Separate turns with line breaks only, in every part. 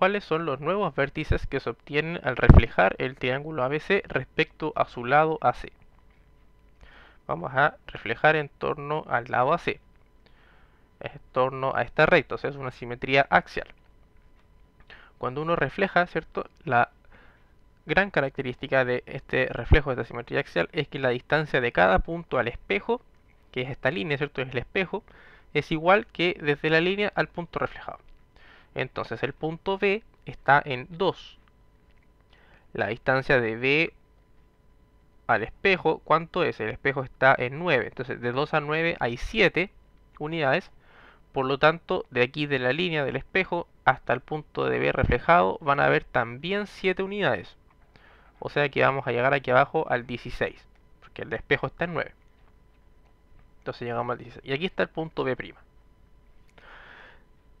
cuáles son los nuevos vértices que se obtienen al reflejar el triángulo ABC respecto a su lado AC. Vamos a reflejar en torno al lado AC, en torno a esta recta, o sea, es una simetría axial. Cuando uno refleja, ¿cierto? La gran característica de este reflejo, de esta simetría axial, es que la distancia de cada punto al espejo, que es esta línea, ¿cierto? Es el espejo, es igual que desde la línea al punto reflejado. Entonces el punto B está en 2. La distancia de B al espejo, ¿cuánto es? El espejo está en 9. Entonces de 2 a 9 hay 7 unidades. Por lo tanto, de aquí de la línea del espejo hasta el punto de B reflejado van a haber también 7 unidades. O sea que vamos a llegar aquí abajo al 16, porque el espejo está en 9. Entonces llegamos al 16. Y aquí está el punto B'.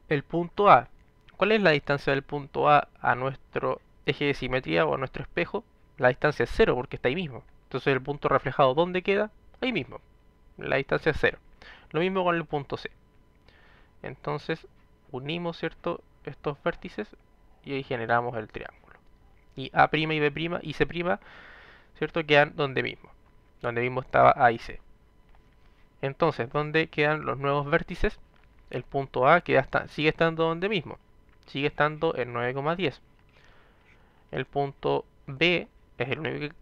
El punto A ¿Cuál es la distancia del punto A a nuestro eje de simetría o a nuestro espejo? La distancia es cero porque está ahí mismo. Entonces el punto reflejado, ¿dónde queda? Ahí mismo. La distancia es cero. Lo mismo con el punto C. Entonces unimos ¿cierto? estos vértices y ahí generamos el triángulo. Y A' y B' y C' ¿cierto? quedan donde mismo. Donde mismo estaba A y C. Entonces, ¿dónde quedan los nuevos vértices? El punto A queda hasta, sigue estando donde mismo sigue estando en 9,10. El punto B es el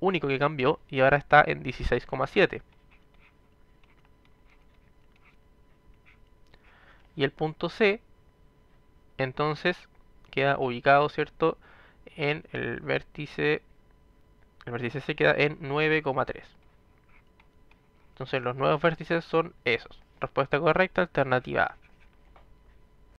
único, que, cambió y ahora está en 16,7. Y el punto C, entonces, queda ubicado, ¿cierto? En el vértice, el vértice C queda en 9,3. Entonces los nuevos vértices son esos. Respuesta correcta, alternativa A.